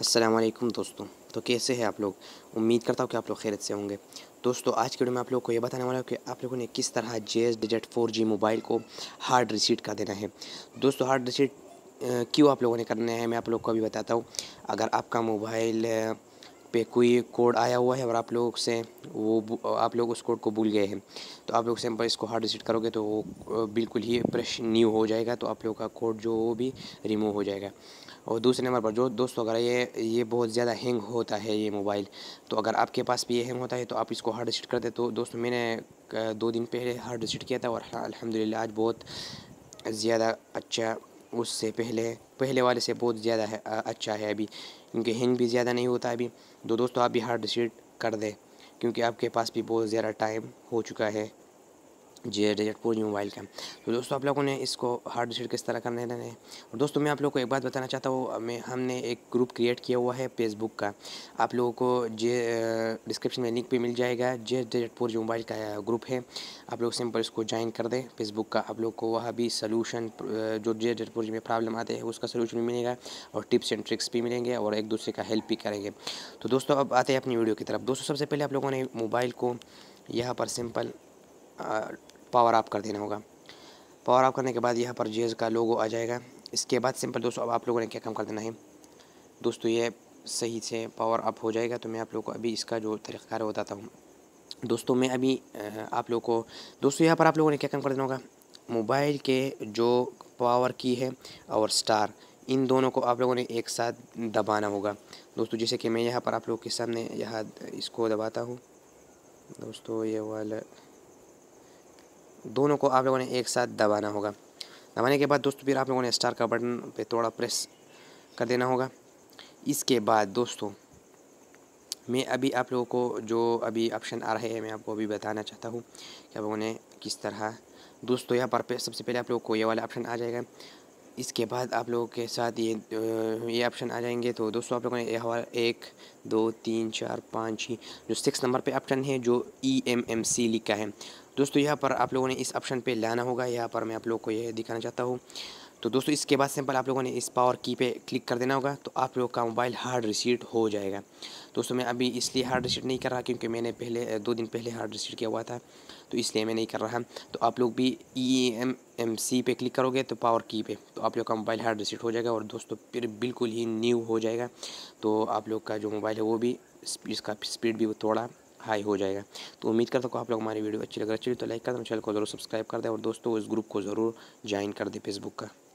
असलम दोस्तों तो कैसे हैं आप लोग उम्मीद करता हूँ कि आप लोग खैरत से होंगे दोस्तों आज की वीडियो में आप लोग को ये बताने वाला हूँ कि आप लोगों ने किस तरह J S digit four G mobile को हार्ड रिसीट कर देना है दोस्तों हार्ड रिसीट क्यों आप लोगों ने करना है मैं आप लोग को अभी बताता हूँ अगर आपका मोबाइल पे कोई कोड आया हुआ है और आप लोग से वो आप लोग उस कोड को भूल गए हैं तो आप लोग सिंपल इसको हार्ड रिसीट करोगे तो वो बिल्कुल ही फ्रेश न्यू हो जाएगा तो आप लोग का कोड जो वो भी रिमूव हो जाएगा और दूसरे नंबर पर जो दोस्तों अगर ये ये बहुत ज़्यादा हैंग होता है ये मोबाइल तो अगर आपके पास भी ये हैंग होता है तो आप इसको हार्ड रिसीट करते तो दोस्तों मैंने दो दिन पहले हार्ड रिसीट किया था और अलहमदिल्ला आज बहुत ज़्यादा अच्छा उससे पहले पहले वाले से बहुत ज़्यादा है आ, अच्छा है अभी क्योंकि हैंग भी ज़्यादा नहीं होता अभी तो दोस्तों आप भी हार्ड सीट कर दें क्योंकि आपके पास भी बहुत ज़्यादा टाइम हो चुका है J desert pro G mobile का तो दोस्तों आप लोगों ने इसको हार्ड डिस्क किस तरह करने देने और दोस्तों मैं आप लोगों को एक बात बताना चाहता हूँ मैं हमने एक ग्रुप क्रिएट किया हुआ है फेसबुक का आप लोगों को जे डिस्क्रिप्शन में लिंक भी मिल जाएगा J desert pro G mobile का ग्रुप है आप लोग सिंपल इसको ज्वाइन कर दें फेसबुक का आप लोग को वहाँ भी सोलूशन जो जे डेजर्ट प्रो जी में प्रॉब्लम आते हैं उसका सोलूशन भी मिलेगा और टिप्स एंड ट्रिक्स भी मिलेंगे और एक दूसरे का हेल्प भी करेंगे तो दोस्तों अब आते हैं अपनी वीडियो की तरफ दोस्तों सबसे पहले आप लोगों ने मोबाइल को यहाँ पर सिंपल पावर आप कर देना होगा पावर आप करने के बाद यहाँ पर जेज का लोगो आ जाएगा इसके बाद सिंपल दोस्तों अब आप लोगों ने क्या काम कर देना है दोस्तों ये सही से पावर अप हो जाएगा तो मैं आप लोग को अभी इसका जो तरीक़ार है वो बताता हूँ दोस्तों मैं अभी आप लोग को दोस्तों यहाँ पर आप लोगों ने क्या काम कर देना होगा मोबाइल के जो पावर की है और स्टार इन दोनों को आप लोगों ने एक साथ दबाना होगा दोस्तों जैसे कि मैं यहाँ पर आप लोगों के सामने यहाँ इसको दबाता हूँ दोस्तों ये वाला दोनों को आप लोगों ने एक साथ दबाना होगा दबाने के बाद दोस्तों फिर आप लोगों ने स्टार का बटन पे थोड़ा प्रेस कर देना होगा इसके बाद दोस्तों मैं अभी आप लोगों को जो अभी ऑप्शन आ रहे हैं मैं आपको अभी बताना चाहता हूँ कि आप लोगों ने किस तरह दोस्तों यहाँ पर सबसे पहले आप लोगों को ये वाला ऑप्शन आ जाएगा इसके बाद आप लोगों के साथ ये ये ऑप्शन आ जाएंगे तो दोस्तों आप लोगों ने हवा एक दो तीन चार पाँच ही जो सिक्स नंबर पे ऑप्शन है जो ई एम एम सी लिखा है दोस्तों यहाँ पर आप लोगों ने इस ऑप्शन पे लाना होगा यहाँ पर मैं आप लोगों को ये दिखाना चाहता हूँ तो दोस्तों इसके बाद सिंपल आप लोगों ने इस पावर की पे क्लिक कर देना होगा तो आप लोग का मोबाइल हार्ड रिसीट हो जाएगा दोस्तों मैं अभी इसलिए हार्ड रिसीट नहीं कर रहा क्योंकि मैंने पहले दो दिन पहले हार्ड रिसीट किया हुआ था तो इसलिए मैं नहीं कर रहा तो आप लोग भी ई एम एम सी पे क्लिक करोगे तो पावर की पे तो आप लोग का मोबाइल हार्ड रिसीट हो जाएगा और दोस्तों फिर बिल्कुल ही न्यू हो जाएगा तो आप लोग का जो मोबाइल है वो भी इसका स्पीड भी थोड़ा हाई हो जाएगा तो उम्मीद करता हूँ आप लोग हमारी वीडियो अच्छी लग रही है तो लाइक कर दें चैनल को जरूर सब्सक्राइब कर दें और दोस्तों इस ग्रुप को ज़रूर ज्वाइन कर दें फेसबुक का